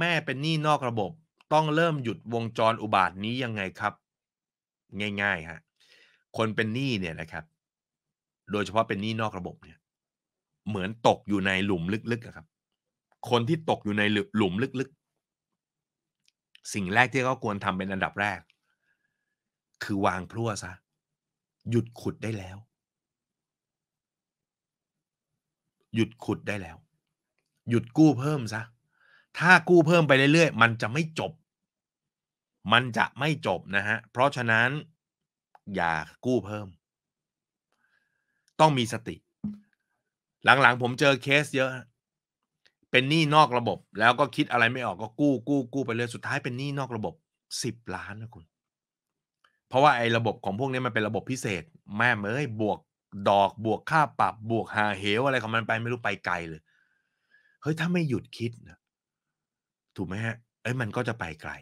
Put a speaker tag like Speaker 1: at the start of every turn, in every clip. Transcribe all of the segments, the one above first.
Speaker 1: แม่เป็นหนี้นอกระบบ ต้องเริ่มหยุดวงจรอุบาทนี้ยังไงครับ ง่าย ๆฮะคนเป็นหนี้เนี่ยนะครับ โดยเฉพาะเป็นหนี้นอกระบบเนี่ย เหมือนตกอยู่ในหลุมลึกๆครับ คนที่ตกอยู่ในหลุมลึกๆ สิ่งแรกที่เขาควรทำเป็นอันดับแรก คือวางพลั่วซะหยุดขุดได้แล้ว หยุดขุดได้แล้ว หยุดกู้เพิ่มซะถ้ากู้เพิ่มไปเรื่อยๆ มันจะไม่จบ มันจะไม่จบนะฮะ เพราะฉะนั้นอย่ากู้เพิ่ม ต้องมีสติ หลัง ๆ ผมเจอเคสเยอะ เป็นหนี้นอกระบบ แล้วก็คิดอะไรไม่ออกก็กู้ กู้กู้ไปเรื่อย สุดท้ายเป็นหนี้นอกระบบสิบล้านนะคุณ เพราะว่าไอ้ระบบของพวกนี้มันเป็นระบบพิเศษ แม่เอ้ย บวกดอก บวกค่าปรับ บวกหาเหวอะไรของมันไปไม่รู้ไปไกลเลย เฮ้ย ถ้าไม่หยุดคิดนะถูกไหมฮะ เอ้ยมันก็จะไปไกล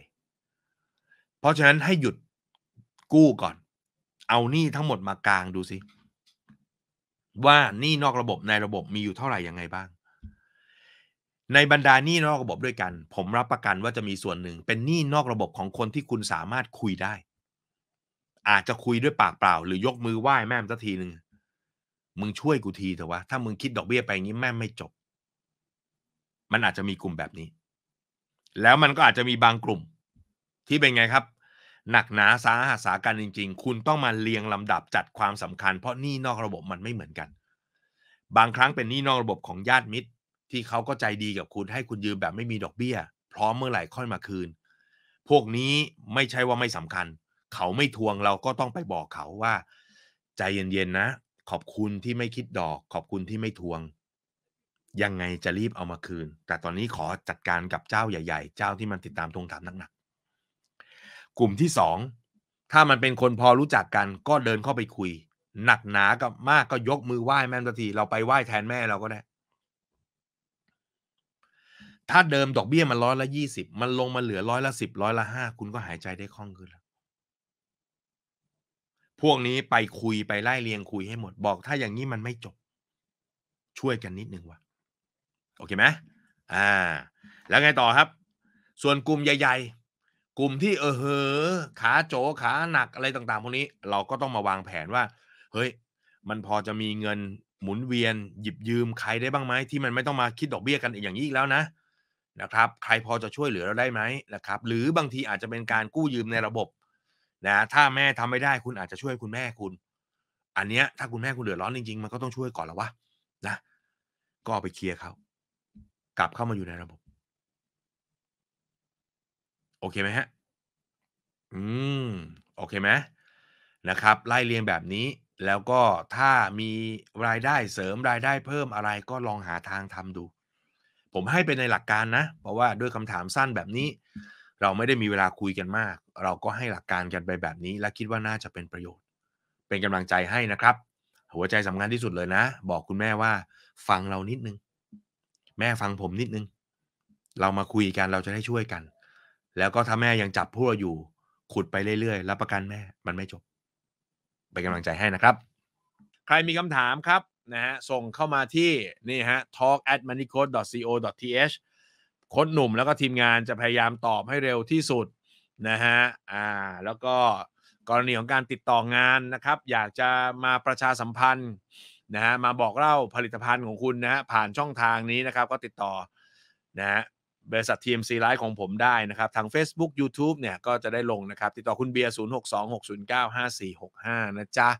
Speaker 1: เพราะฉะนั้นให้หยุดกู้ก่อน เอาหนี้ทั้งหมดมากลางดูสิว่าหนี้นอกระบบในระบบมีอยู่เท่าไหร่ยังไงบ้าง ในบรรดาหนี้นอกระบบด้วยกัน ผมรับประกันว่าจะมีส่วนหนึ่งเป็นหนี้นอกระบบของคนที่คุณสามารถคุยได้ อาจจะคุยด้วยปากเปล่า หรือยกมือไหว้แม่มสักทีหนึ่งมึงช่วยกูทีเถอะวะถ้ามึงคิดดอกเบี้ยไปงี้แม่ไม่จบ มันอาจจะมีกลุ่มแบบนี้แล้วมันก็อาจจะมีบางกลุ่มที่เป็นไงครับ หนักหนาสาหัสากันจริงๆ คุณต้องมาเรียงลำดับจัดความสำคัญ เพราะนี่นอกระบบมันไม่เหมือนกัน บางครั้งเป็นนี่นอกระบบของญาติมิตร ที่เขาก็ใจดีกับคุณให้คุณยืมแบบไม่มีดอกเบี้ยพร้อมเมื่อไหร่ค่อยมาคืน พวกนี้ไม่ใช่ว่าไม่สำคัญ เขาไม่ทวงเราก็ต้องไปบอกเขาว่า ใจเย็นๆนะ ขอบคุณที่ไม่คิดดอก ขอบคุณที่ไม่ทวงยังไงจะรีบเอามาคืน แต่ตอนนี้ขอจัดการกับเจ้าใหญ่ๆ เจ้าที่มันติดตามทวงถามหนักๆ กลุ่มที่สองถ้ามันเป็นคนพอรู้จักกันก็เดินเข้าไปคุย หนักหนากับมากก็ยกมือไหว้แม่สักที เราไปไหว้แทนแม่เราก็ได้ ถ้าเดิมดอกเบี้ยมันร้อยละยี่สิบมันลงมาเหลือร้อยละสิบร้อยละห้าคุณก็หายใจได้คล่องขึ้นแล้ว พวกนี้ไปคุยไปไล่เรียงคุยให้หมดบอก ถ้าอย่างนี้มันไม่จบ ช่วยกันนิดนึงวะโอเคไหมอ่า แล้วไงต่อครับ ส่วนกลุ่มใหญ่ ๆ กลุ่มที่เออเฮอขาโจขาหนักอะไรต่าง ๆพวกนี้เราก็ต้องมาวางแผนว่า เฮ้ย มันพอจะมีเงินหมุนเวียนหยิบยืมใครได้บ้างไหมที่มันไม่ต้องมาคิดดอกเบี้ยกันอย่างนี้อีกแล้วนะนะครับ ใครพอจะช่วยเหลือเราได้ไหมนะครับ หรือบางทีอาจจะเป็นการกู้ยืมในระบบ นะ ถ้าแม่ทำไม่ได้คุณอาจจะช่วยคุณแม่คุณ อันเนี้ยถ้าคุณแม่คุณเดือดร้อนจริงๆมันก็ต้องช่วยก่อนแล้ววะนะ ก็ไปเคลียร์เขากลับเข้ามาอยู่ในระบบ โอเคไหมฮะอืมโอเคไหมนะครับไล่เรียงแบบนี้ แล้วก็ถ้ามีรายได้เสริมรายได้เพิ่มอะไรก็ลองหาทางทำดู ผมให้เป็นในหลักการนะเพราะว่าด้วยคำถามสั้นแบบนี้ เราไม่ได้มีเวลาคุยกันมาก เราก็ให้หลักการกันไปแบบนี้ และคิดว่าน่าจะเป็นประโยชน์ เป็นกำลังใจให้นะครับ หัวใจสำคัญที่สุดเลยนะ บอกคุณแม่ว่า ฟังเรานิดนึงแม่ฟังผมนิดนึง เรามาคุยกัน เราจะได้ช่วยกัน แล้วก็ถ้าแม่ยังจับพวกเราอยู่ ขุดไปเรื่อยๆ รับประกันแม่ มันไม่จบเป็นกำลังใจให้นะครับ ใครมีคำถามครับ นะฮะ ส่งเข้ามาที่นี่ฮะ talk at moneycode.co.th โค้ดหนุ่มแล้วก็ทีมงานจะพยายามตอบให้เร็วที่สุดนะฮะ อ่า แล้วก็กรณีของการติดต่องานนะครับ อยากจะมาประชาสัมพันธ์นะฮะมาบอกเล่าผลิตภัณฑ์ของคุณนะฮะผ่านช่องทางนี้นะครับก็ติดต่อนะฮะบริษัท TMC l i v e ของผมได้นะครับทาง Facebook YouTube เนี่ยก็จะได้ลงนะครับติดต่อคุณเบียร์ 0 6 2 6 0 9 5 4 6 5 นะจ๊ะ